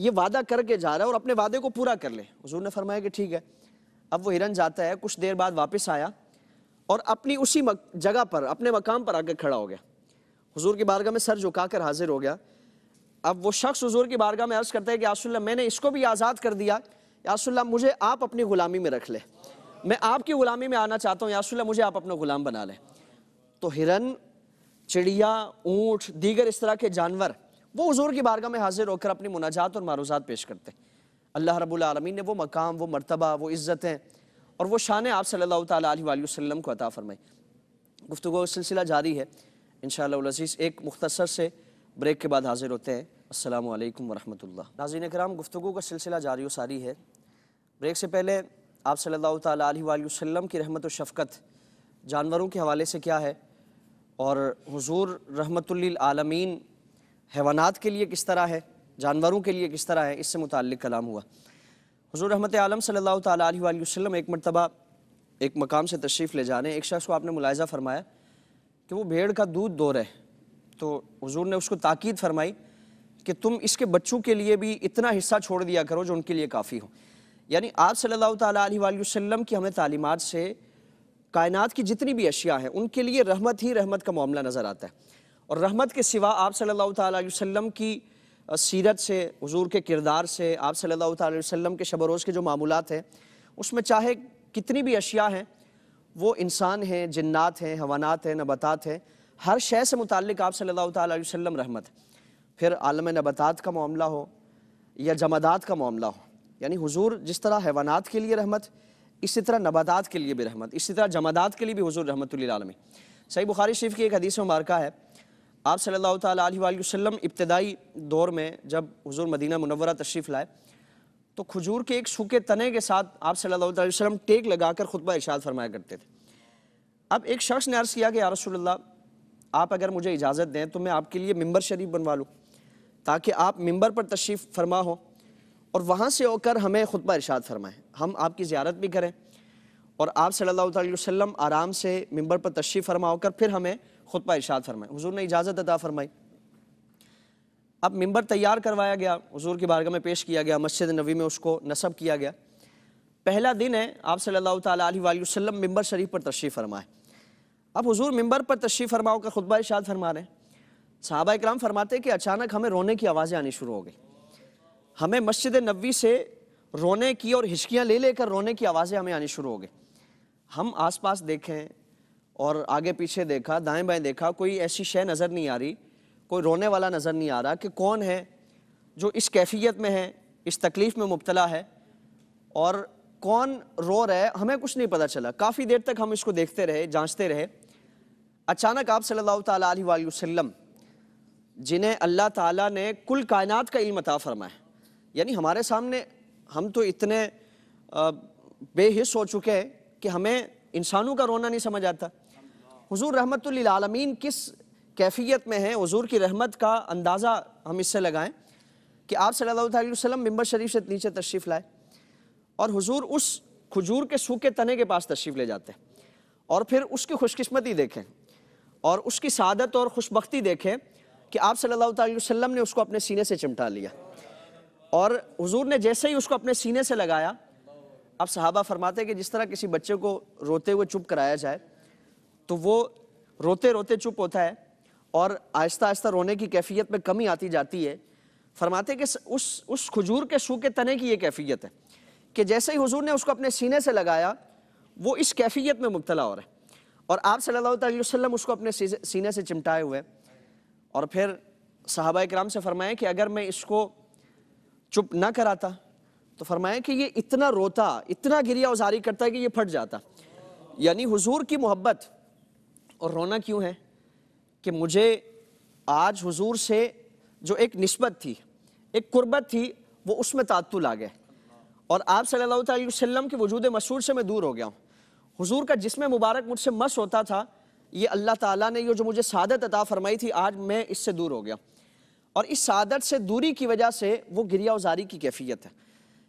ये वादा करके जा रहा है और अपने वादे को पूरा कर ले हजूर ने फरमाया कि ठीक है अब वो हिरन जाता है कुछ देर बाद वापस आया और अपनी उसी जगह पर अपने मकाम पर आकर खड़ा हो गया हजूर की बारगाह में सर झुका कर हाजिर हो गया अब वो शख्स हजूर की बारगाह में अर्ज करता है कि यासुल्ला मैंने इसको भी आज़ाद कर दिया यासुल्ला मुझे आप अपनी ग़ुलामी में रख ले मैं आपकी ग़ुलामी में आना चाहता हूँ यासुल्ला मुझे आप अपना ग़ुलाम बना लें तो हिरन चिड़िया ऊँट दीगर इस तरह के जानवर वो हजूर की बारगाह में हाजिर होकर अपनी मुनाजात और मारूजात पेश करते अल्लाह रबालमीन ने वो मकाम वो मरतबा वो इज़्ज़तें और वो शान आप सल्ला को अता फ़रमाई गुफ्तु सिलसिला जारी है इन शजीज़ एक मुख्तसर से ब्रेक के बाद हाजिर होते हैं अल्लाम वरहमल नाजीन कराम गुफ्तु का सिलसिला जारी व सारी है ब्रेक से पहले आप सल्ला तसम की रहमत शफ़क़त जानवरों के हवाले से क्या है और हुजूर रहमतुल्लिल आलमीन हैवानात के लिए किस तरह है जानवरों के लिए किस तरह है इससे मुतल कलाम हुआ हजूर रहमत आलम सल्ला तसम एक मरतबा एक मकाम से तशरीफ़ ले जा रहे हैं एक शख्स को आपने मुलायजा फरमाया कि वो भेड़ का दूध दो रहे तो हुजूर ने उसको ताक़द फरमाई कि तुम इसके बच्चों के लिए भी इतना हिस्सा छोड़ दिया करो जो उनके लिए काफ़ी हो यानी आप सल्ला तसम की हमें तालीमत से कायनात की जितनी भी अशिया हैं उनके लिए रहमत ही रहमत का मामला नज़र आता है और रहमत के सिवा आप सल्लल्लाहु अलैहि वसल्लम की सीरत से हजूर के किरदार से आप सल्लल्लाहु अलैहि वसल्लम के शबरोज के जो मामूलत हैं उसमें चाहे कितनी भी अशिया हैं वो इंसान हैं जन्नात हैं हवानात हैं नबतात हैं हर शय से मुतक आप सल्लल्लाहु अलैहि वसल्लम रहमत फिर आलम नबतात का मामला हो या जमादात का मामला हो यानी हुजूर जिस तरह हैवानात के लिए रहमत इसी तरह नबादात के लिए भी रहमत इसी तरह जमादात के लिए भी हजूर रहमत आलमी सही बुखारी शरीफ की एक हदीस मुबारक है आप सल्लल्लाहु अलैहि वसल्लम इब्तदाई दौर में जब हजूर मदीना मुनवरा तशरीफ़ लाए तो खजूर के एक सूखे तने के साथ आप सल्लल्लाहु अलैहि वसल्लम टेक लगाकर खुतबा इरशाद फरमाया करते थे अब एक शख्स ने अर्ज़ किया कि यारसोल्ला आप अगर मुझे इजाज़त दें तो मैं आपके लिए मंबर शरीफ बनवा लूँ ताकि आप मंबर पर तशरीफ़ फरमा हो और वहाँ से होकर हमें खुतबा इरशाद फरमाएँ हम आपकी ज़्यारत भी करें और आप सल्लल्लाहु अलैहि वसल्लम आराम से मंबर पर तशरीफ़ फरमा होकर फिर हमें खुतबा इरशाद फरमाए हुजूर ने इजाज़त अदा फरमाई अब मंबर तैयार करवाया गया हुजूर की बारगाह में पेश किया गया मस्जिद नबी में उसको नसब किया गया पहला दिन है आप सल्लल्लाहु अलैहि वसल्लम मंबर शरीफ पर तशरी फरमाए अब हुजूर मिंबर पर तशरी फरमा का खुतबा इरशाद फरमा रहे हैं साहबा कराम फरमाते कि अचानक हमें रोने की आवाज़ें आनी शुरू हो गई हमें मस्जिद नबी से रोने की और हिचकियाँ ले लेकर रोने की आवाज़ें हमें आनी शुरू हो गई हम आसपास देखें और आगे पीछे देखा दाएं बाएं देखा कोई ऐसी शय नज़र नहीं आ रही कोई रोने वाला नज़र नहीं आ रहा कि कौन है जो इस कैफियत में है इस तकलीफ़ में मुबतला है और कौन रो रहा है हमें कुछ नहीं पता चला काफ़ी देर तक हम इसको देखते रहे जांचते रहे अचानक आप सल्लल्लाहु सल्ला वसल्लम जिन्हें अल्लाह ताला ने कुल कायनात का इल्म अता फरमाया यानी हमारे सामने हम तो इतने बेहिस हो चुके हैं कि हमें इंसानों का रोना नहीं समझ आता हुजूर आलमीन किस कैफियत में है हुजूर की रहमत का अंदाज़ा हम इससे लगाएं कि आप सल्लल्लाहु अलैहि वसल्लम मिंबर शरीफ से नीचे तशरीफ़ लाए और हुजूर उस खजूर के सूखे तने के पास तशरीफ़ ले जाते हैं और फिर उसकी खुशकस्मती देखें और उसकी सादत और खुशबकती देखें कि आप सल्ला अलैहि ने उसको अपने सीने से चिमटा लिया और हुजूर ने जैसे ही उसको अपने सीने से लगाया अब सहाबा फरमाते कि जिस तरह किसी बच्चे को रोते हुए चुप कराया जाए तो वो रोते रोते चुप होता है और आहिस्ता आहिस्ता रोने की कैफियत में कमी आती जाती है फरमाते कि उस उस खजूर के सूखे तने की ये कैफियत है कि जैसे ही हुजूर ने उसको अपने सीने से लगाया वो इस कैफियत में मुबतला हो रहा है और आप सल्लल्लाहु अलैहि वसल्लम उसको अपने सीने से चिमटाए हुए और फिर सहाबा कराम से फरमाए कि अगर मैं इसको चुप ना कराता तो फरमाया कि ये इतना रोता इतना गिरिया उजारी करता है कि ये फट जाता यानी हुजूर की मोहब्बत और रोना क्यों है कि मुझे आज हुजूर से जो एक नस्बत थी एक कुर्बत थी वो उसमें तातुल आ गए और आप सल्लल्लाहु अलैहि वसल्लम के वजूद मशहूर से मैं दूर हो गया हूँ हुजूर का जिसमें मुबारक मुझसे मस होता था ये अल्लाह ताला ने ये जो मुझे सादत अता फरमाई थी आज मैं इससे दूर हो गया और इस आदत से दूरी की वजह से वो गिरिया उजारी की कैफियत है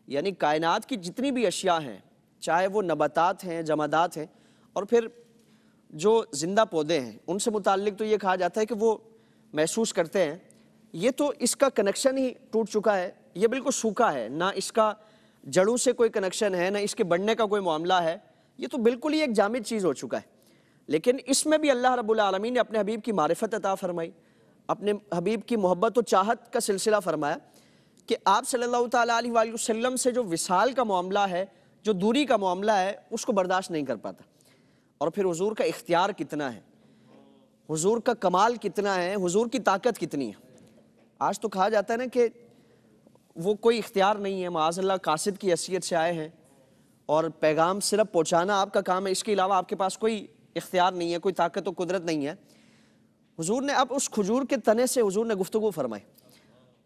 यानी कायनात की जितनी भी अशिया हैं चाहे वो नबातात हैं जमादात हैं और फिर जो ज़िंदा पौधे हैं उनसे मुतक तो ये कहा जाता है कि वो महसूस करते हैं ये तो इसका कनेक्शन ही टूट चुका है ये बिल्कुल सूखा है ना इसका जड़ों से कोई कनेक्शन है ना इसके बढ़ने का कोई मामला है ये तो बिल्कुल ही एक जामिद चीज़ हो चुका है लेकिन इसमें भी अल्लाह रब्बुल रबालमीन ने अपने हबीब की मारफत अता फरमाई अपने हबीब की मोहब्बत व चाहत का सिलसिला फरमाया कि आप सल्लल्लाहु अलैहि वसल्लम से जो विसाल का मामला है जो दूरी का मामला है उसको बर्दाश्त नहीं कर पाता और फिर हुजूर का इख्तियार कितना है हुजूर का कमाल कितना है हुजूर की ताकत कितनी है आज तो कहा जाता है ना कि वो कोई इख्तियार नहीं है माजल्ला कासिद की हैसियत से आए हैं और पैगाम सिर्फ पहुँचाना आपका काम है इसके अलावा आपके पास कोई इख्तियार नहीं है कोई ताकत व कुदरत नहीं है हुजूर ने अब उस खजूर के तने से हुजूर ने गुफ्तु फरमाई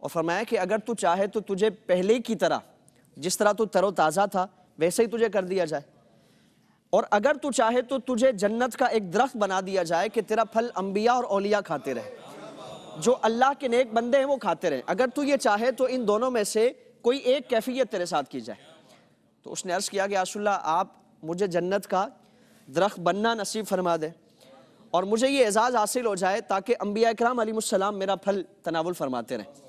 और फरमाया कि अगर तू चाहे तो तुझे पहले की तरह जिस तरह तू ताज़ा था वैसे ही तुझे कर दिया जाए और अगर तू चाहे तो तुझे जन्नत का एक दरख्त बना दिया जाए कि तेरा फल अम्बिया और ओलिया खाते रहे जो अल्लाह के नेक बंदे हैं वो खाते रहे अगर तू ये चाहे तो इन दोनों में से कोई एक कैफियत तेरे साथ की जाए तो उसने अर्ज़ किया कि आशुल्ला आप मुझे जन्नत का दरख्त बनना नसीब फरमा दें और मुझे ये एज़ाज़ हासिल हो जाए ताकि अम्बिया कराम मेरा फल तनावल फरमाते रहें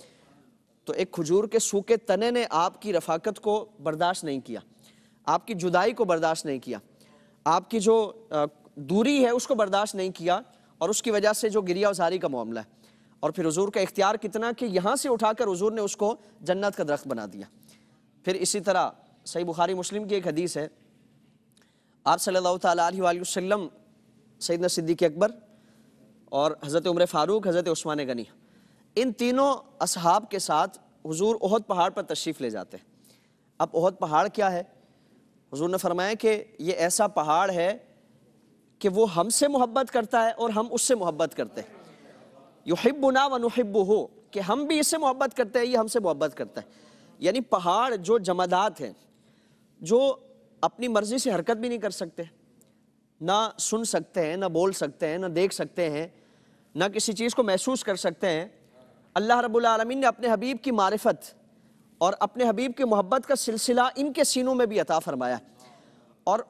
तो एक खजूर के सूखे तने ने आपकी रफाकत को बर्दाश्त नहीं किया आपकी जुदाई को बर्दाश्त नहीं किया आपकी जो दूरी है उसको बर्दाश्त नहीं किया और उसकी वजह से जो गिरिया उजारी का मामला है और फिर हजूर का इख्तियार कितना कि यहाँ से उठाकर हजूर ने उसको जन्नत का दरख्त बना दिया फिर इसी तरह सही बुखारी मुस्लिम की एक हदीस है आप सल्ला अलैहि सैदना सिद्दीक अकबर और हज़रत उम्र फ़ारूक हज़रत उस्मान गनी इन तीनों अहाब के साथ हुजूर ओहद पहाड़ पर तशरीफ़ ले जाते हैं अब ओहद पहाड़ क्या है हुजूर ने फरमाया कि ये ऐसा पहाड़ है कि वो हमसे मोहब्बत करता है और हम उससे मोहब्बत करते हैं युहिबुना ना नहब हो कि हम भी इससे मोहब्बत करते हैं ये हमसे मोहब्बत करता है यानी पहाड़ जो जमादात हैं जो अपनी मर्ज़ी से हरकत भी नहीं कर सकते ना सुन सकते हैं ना बोल सकते हैं ना देख सकते हैं ना किसी चीज़ को महसूस कर सकते हैं अल्लाह रब्बुल रबालमीन ने अपने हबीब की मारफत और अपने हबीब की मोहब्बत का सिलसिला इनके सीनों में भी अता फरमाया और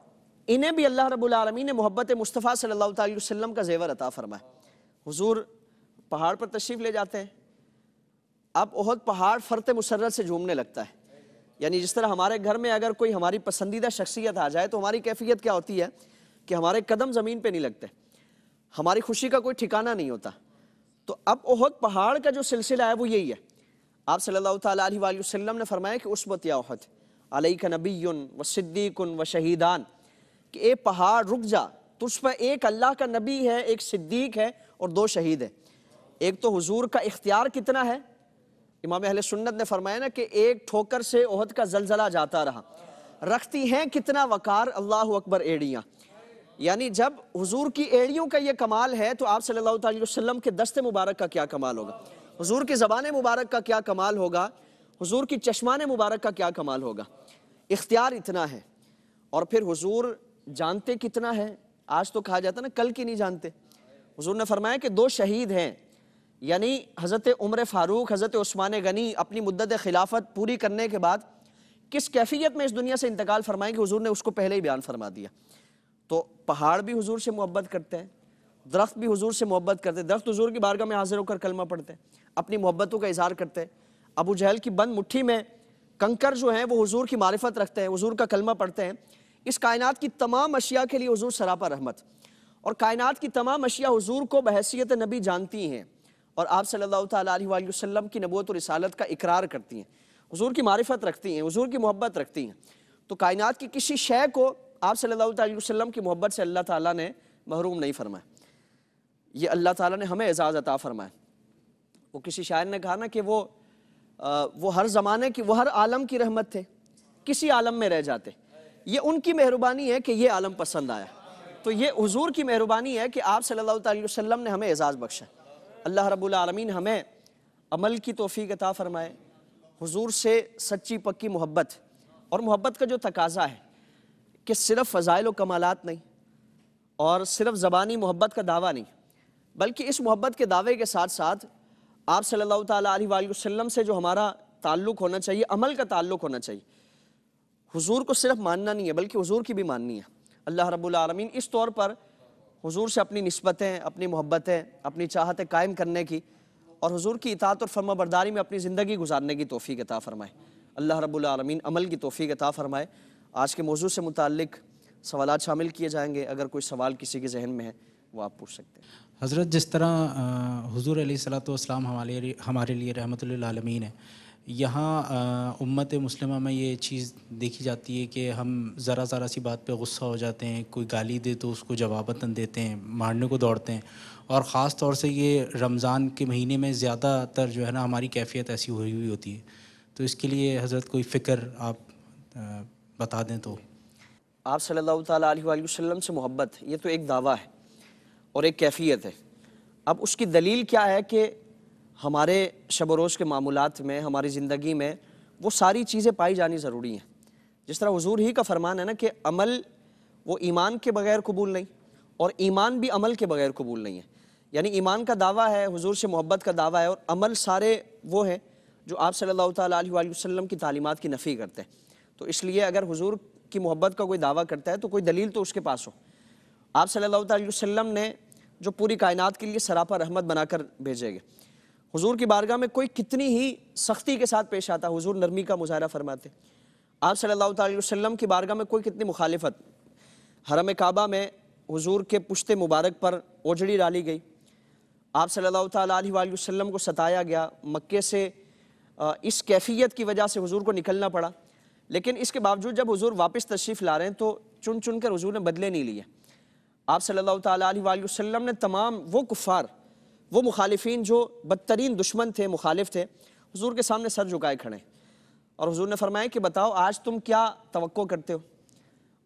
इन्हें भी अल्लाह रब्बुल रबालमीन ने मोहब्बत मुस्तफ़ा सल्लल्लाहु अलैहि वसल्लम का जेवर अता फरमाया हुजूर पहाड़ पर तशरीफ़ ले जाते हैं अब बहुत पहाड़ फ़र्त मुसरत से झूमने लगता है यानी जिस तरह हमारे घर में अगर कोई हमारी पसंदीदा शख्सियत आ जाए तो हमारी कैफियत क्या होती है कि हमारे कदम ज़मीन पे नहीं लगते हमारी खुशी का कोई ठिकाना नहीं होता तो अब ओहद पहाड़ का जो सिलसिला है वो यही है आप सल्लल्लाहु अलैहि वसल्लम ने फरमाया कि उसबत या ओहद अलई का नबी व सिद्दीकुन व शहीदान कि ए पहाड़ रुक जा तुझ पर एक अल्लाह का नबी है एक सिद्दीक है और दो शहीद है एक तो हुजूर का इख्तियार कितना है इमाम अहल सुन्नत ने फरमाया ना कि एक ठोकर से ओहद का जलजला जाता रहा रखती हैं कितना वकार अल्लाह अकबर एड़ियाँ यानी जब हुजूर की एड़ियों का ये कमाल है तो आप सल्लल्लाहु अलैहि वसल्लम के दस्ते मुबारक का क्या कमाल होगा हुजूर की ज़बान मुबारक का क्या कमाल होगा हुजूर की चश्मान मुबारक का क्या कमाल होगा इख्तियार इतना है और फिर हुजूर जानते कितना है आज तो कहा जाता ना कल की नहीं जानते हुजूर ने फरमाया कि दो शहीद हैं यानी हज़रत उम्र फ़ारूक हज़रत उस्मान गनी अपनी मुद्दत खिलाफत पूरी करने के बाद किस कैफियत में इस दुनिया से इंतकाल फरमाएंगे हुजूर ने उसको पहले ही बयान फरमा दिया तो पहाड़ भी हुजूर से मोहब्बत करते हैं दरख्त भी हुजूर से मोहब्बत करते हैं दरख्त हुजूर की बारगाह में हाजिर होकर कलमा पढ़ते हैं अपनी मोहब्बतों का इजहार करते हैं अबू जहल की बंद मुट्ठी में कंकर जो हैं वो हुजूर की मारिफत रखते हैं हुजूर का कलमा पढ़ते हैं इस कायनात की तमाम अशिया के लिए हुजूर सरापा रहमत और कायनात की तमाम अशिया हुजूर को बहसीत नबी जानती हैं और आप सल्लल्लाहु अलैहि वसल्लम की नबूत और रिसालत का इकरार करती हैं हुजूर की मारिफत रखती हैं हुजूर की मोहब्बत रखती हैं तो कायनात की किसी शय को आप सल्लाम की मोहब्बत से अल्लाह ताला ने महरूम नहीं फरमाया ये अल्लाह ताला ने हमें एजाज़ अता फरमाया वो किसी शायर ने कहा ना कि वो आ, वो हर ज़माने की वो हर आलम की रहमत थे किसी आलम में रह जाते ये उनकी मेहरबानी है कि ये आलम पसंद आया तो ये हजूर की मेहरबानी है कि आप सल्ला वसम ने हमें एजाज़ बख्शा अल्लाह रबालमीन हमें अमल की तोफ़ी अता फ़रमाए हजूर से सच्ची पक्की मोहब्बत और मोहब्बत का जो तकाजा है कि सिर्फ फ़ज़ाइल व कमालत नहीं और सिर्फ ज़बानी मोहब्बत का दावा नहीं बल्कि इस मोहब्बत के दावे के साथ साथ आप सल्लल्लाहु अलैहि वसल्लम से जो हमारा ताल्लुक़ होना चाहिए अमल का ताल्लुक़ होना चाहिए हुजूर को सिर्फ मानना नहीं है बल्कि हुजूर की भी माननी है अल्लाह रब्बुल आलमीन इस तौर पर हुजूर से अपनी नस्बतें अपनी मोहब्बतें अपनी चाहतें कायम करने की और हुजूर की इतात और फर्मा बरदारी में अपनी ज़िंदगी गुजारने की तोफ़ी अता फ़रमाए अल्लाह रब्बुल आलमीन अमल की तोफ़ी अता फ़रमाए आज के मौजू से मुतक सवाल शामिल किए जाएंगे अगर कोई सवाल किसी के जहन में है वो आप पूछ सकते हैं हज़रत जिस तरह हजूर सलाम हमारे हमारे लिए रहमत आलमीन है यहाँ उम्मत मुस्लिम में ये चीज़ देखी जाती है कि हम ज़रा ज़रा सी बात पे गुस्सा हो जाते हैं कोई गाली दे तो उसको जवाबतन देते हैं मारने को दौड़ते हैं और ख़ास तौर से ये रमज़ान के महीने में ज़्यादातर जो है ना हमारी कैफियत ऐसी हुई हुई होती है तो इसके लिए हज़रत कोई फ़िक्र आप आ, बता दें तो आप सल्लल्लाहु अलैहि वसल्लम से मोहब्बत ये तो एक दावा है और एक कैफियत है अब उसकी दलील क्या है कि हमारे शब रोज़ के मामूलत में हमारी ज़िंदगी में वो सारी चीज़ें पाई जानी ज़रूरी हैं जिस तरह हजूर ही का फरमान है ना कि अमल वो ईमान के बगैर कबूल नहीं और ईमान भी अमल के बगैर कबूल नहीं है यानी ईमान का दावा है हुजूर से मोहब्बत का दावा है और अमल सारे वो हैं जो आप सल्लल्लाहु अलैहि वसल्लम की तालीमत की नफ़ी करते हैं तो इसलिए अगर हुजूर की मोहब्बत का कोई दावा करता है तो कोई दलील तो उसके पास हो आप सल्लल्लाहु अलैहि वसल्लम ने जो पूरी कायनात के लिए सरापा रहमत बनाकर भेजे गए हुजूर की बारगाह में कोई कितनी ही सख्ती के साथ पेश आता हुजूर नरमी का मुजाहरा फरमाते आप सल्लल्लाहु अलैहि वसल्लम की बारगाह में कोई कितनी मुखालफत हरम काबा में हुजूर के पुश्ते मुबारक पर ओजड़ी डाली गई आप सल्लल्लाहु अलैहि वसल्लम को सताया गया मक्के से इस कैफियत की वजह से हुजूर को निकलना पड़ा लेकिन इसके बावजूद जब हजूर वापस तशरीफ़ ला रहे हैं तो चुन चुन कर हजूर ने बदले नहीं लिए आप सल्ला वसम ने तमाम वो कुफ़ार वो मुखालफी जो बदतरीन दुश्मन थे मुखालिफ थे हजूर के सामने सर झुकाए खड़े और हजूर ने फरमाया कि बताओ आज तुम क्या तो करते हो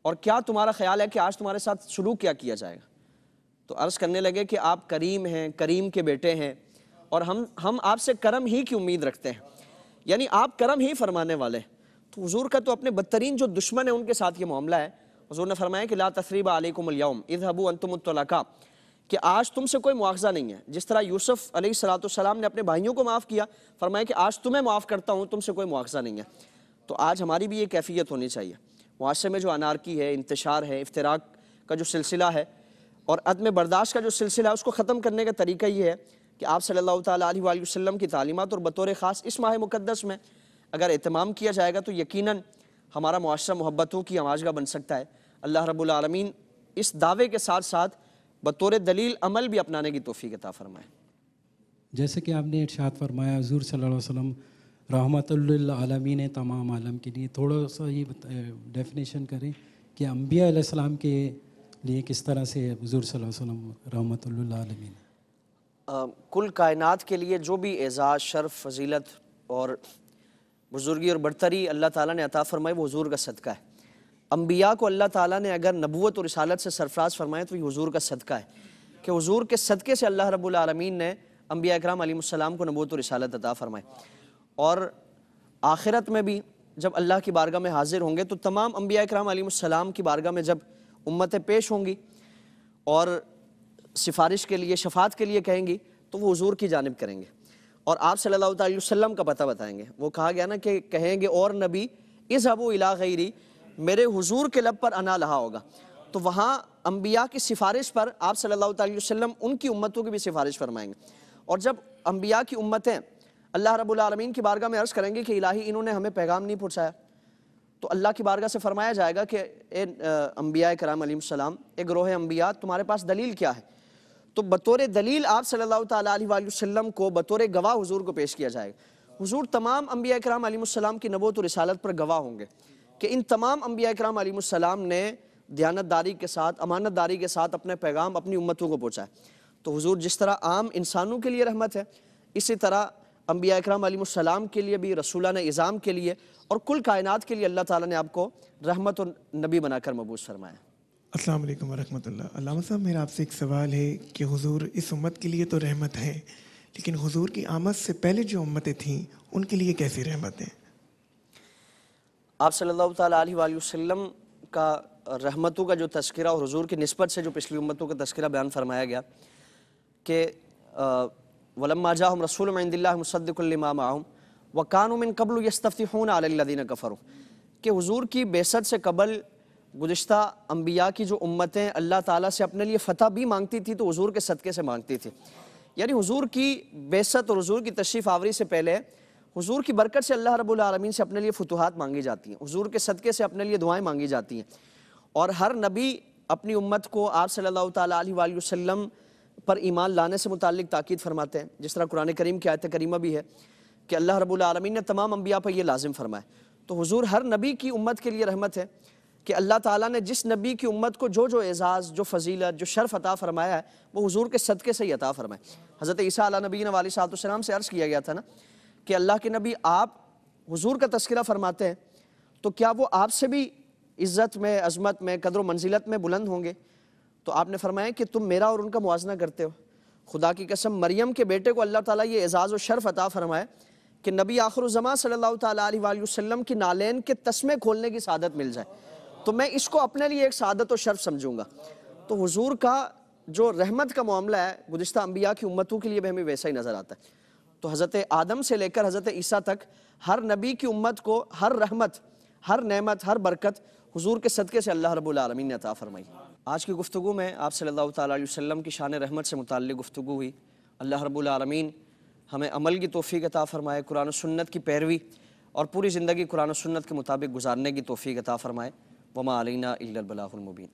और क्या तुम्हारा ख्याल है कि आज तुम्हारे साथ शुरू क्या किया जाएगा तो अर्ज़ करने लगे कि आप करीम हैं करीम के बेटे हैं और हम हम आपसे करम ही की उम्मीद रखते हैं यानी आप करम ही फरमाने वाले हैं तो हजूर का तो अपने बदतरीन जो दुश्मन है उनके साथ ये मामला है हजूर ने फरमाया कि ला तसरीब आलकुमलयम इज हबू अनतमतलाका कि आज तुमसे कोई मुआवजा नहीं है जिस तरह यूसुफ सलाम ने अपने भाइयों को माफ़ किया फरमाया कि आज तुम्हें माफ़ करता हूँ तुमसे कोई मुआवजा नहीं है तो आज हमारी भी ये कैफियत होनी चाहिए मुआरे में जो अनारकी है इंतशार है इफ्तराक का जो सिलसिला है और अदम बर्दाश्त का जो सिलसिला है उसको ख़त्म करने का तरीका ये है कि आप सल्ला अलैहि की तालीमत और बतौर ख़ास इस माह मुकदस में अगर अहतमाम किया जाएगा तो यकीन हमारा मुआरा मोहब्बतों की आवाजगा बन सकता है अल्लाह रबालमीन इस दावे के साथ साथ बतौर दलील अमल भी अपनाने की तोफ़ी अता फ़रमाए जैसे कि आपने इर्शाद फरमाया हजूर सल्लल्लाहु अलैहि रहमतमी ने तमाम आलम के लिए थोड़ा सा ये डेफिनेशन करें कि अम्बिया के लिए किस तरह से हजूर सल्लम रहमतमी कुल कायनात के लिए जो भी एज़ाज़ शर्फ फजीलत और बुज़ुर्गी और बरतरी अल्लाह ताला ने अता फरमाई वो हजूर का सदका है अम्बिया को अल्लाह ताला ने अगर नबूत और रिसालत से सरफराज फरमाया तो ये हजूर का सदका है कि हजूर के सदक़े से अल्लाह रब्बुल रबालमीन ने अम्बिया कराम अलीसम को नबूत और रिसालत अता फरमाए और आखिरत में भी जब अल्लाह की बारगाह में हाजिर होंगे तो तमाम अम्बिया कराम अलीसम की बारगाह में जब उम्मतें पेश होंगी और सिफारिश के लिए शफात के लिए कहेंगी तो वो हजूर की जानब करेंगे और आप सल्लल्लाहु अलैहि वसल्लम का पता बताएंगे वो कहा गया ना कि कहेंगे और नबी इस अबू इला गैरी मेरे हुजूर के लब पर अना लहा होगा तो वहाँ अम्बिया की सिफारिश पर आप सल्लल्लाहु अलैहि वसल्लम उनकी उम्मतों की भी सिफारिश फरमाएंगे और जब अम्बिया की उम्मतें अल्लाह रबालमीन की बारगाह में अर्ज़ करेंगे कि इलाही इन्होंने हमें पैगाम नहीं पहुँचाया तो अल्लाह की बारगाह से फरमाया जाएगा कि ए अम्बिया कराम सलाम ए ग्रोह अम्बिया तुम्हारे पास दलील क्या है तो बतौर दलील आप सल्लल्लाहु अलैहि वसल्लम को बतौर गवाह हुजूर को पेश किया जाएगा हुजूर तमाम अम्बिया कराम की नबोत रसालत पर गवाह होंगे कि इन तमाम अम्बिया कराम ने दयानतदारी के साथ अमानतदारी के साथ अपने पैगाम अपनी उम्मतों को पहुँचाए तो हुजूर जिस तरह आम इंसानों के लिए रहमत है इसी तरह अम्बिया कराम के लिए भी रसूलान इज़ाम के लिए और कुल कायनात के लिए अल्लाह ताला ने आपको रहमत और नबी बनाकर मबूस फरमाया अस्सलाम वालेकुम वरहमतुल्लाह साहब मेरा आपसे एक सवाल है कि हुजूर इस उम्मत के लिए तो रहमत है लेकिन हुजूर की आमद से पहले जो उम्मतें थीं उनके लिए कैसी रहमत है आप सल्लल्लाहु अलैहि वसल्लम का रहमतों का जो तस्करा और हजूर की नस्बत से जो पिछली उम्मतों का तस्करा बयान फरमाया गया कि वलम जाहम रसूल मंदिल्लासद्दिकमाम व कानूमिन कबल यस्तफ़ी हून आलिन कफ़र के हजूर की बेसत से कबल गुज्त अम्बिया की जो उम्मतें अल्लाह ताला से अपने लिए फ़तह भी मांगती थी तो हजूर के सदक़े से मांगती थी यानी हजूर की बेसत और हजूर की तशरीफ़ आवरी से पहले हजूर की बरकत से अल्लाह रबालमीन से अपने लिए फतूहत मांगी जाती हैं हजूर के सदक़े से अपने लिए दुआएँ मांगी जाती हैं और हर नबी अपनी उम्मत को आप सल्ला तसम पर ईमान लाने से मुतक ताक़द फरमाते हैं जिस तरह कुरान करीम की आयत करीमा भी है कि अल्लाह रबालमीन ने तमाम अम्बिया पर यह लाजिम फरमाए तो हजूर हर नबी की उम्मत के लिए रहमत है कि अल्लाह ताला ने जिस नबी की उम्मत को जो जो एज़ाज़ जो फजीलत जो शर्फ अता फरमाया है वो हुजूर के सदक़े से ही अता फरमाए हज़रत ईसा अला नबीन वाली सातम से अर्ज़ किया गया था ना कि अल्लाह के नबी आप हुजूर का तस्करा फरमाते हैं तो क्या वो आपसे भी इज़्ज़त में अजमत में कदर मंजिलत में बुलंद होंगे तो आपने फरमाया कि तुम मेरा और उनका मुजना करते हो खुदा की कसम मरियम के बेटे को अल्लाह ताली ये एज़ाज़ व शर्फ अता फरमाए कि नबी आखर सल्लल्लाहु अलैहि वसल्लम की नालैन के तस्मे खोलने की सादत मिल जाए तो मैं इसको अपने लिए एक शादत और शर्फ समझूंगा तो हुजूर का जो रहमत का मामला है गुज्त अम्बिया की उम्मतों के लिए भी हमें वैसा ही नज़र आता है तो हज़रत आदम से लेकर हज़रत ईसा तक हर नबी की उम्मत को हर रहमत हर नहमत हर बरकत हज़ूर के सदक़े से अल्लाह रबालमीन ने अता फरमाई आज की गुफ्तु में आप सल्ला अलैहि की शान रहमत से मुतल गुफ्तु हुई अल्लाह रबालमीन हमें अमल की तोफ़ी अता फ़रमाए कुरान सुन्नत की पैरवी और पूरी ज़िंदगी कुरान सुन्नत के मुताबिक गुजारने की तोफ़ी अता फ़रमाए वमा अलैना बलाहुल मुबीन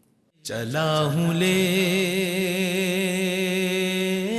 चला हूँ ले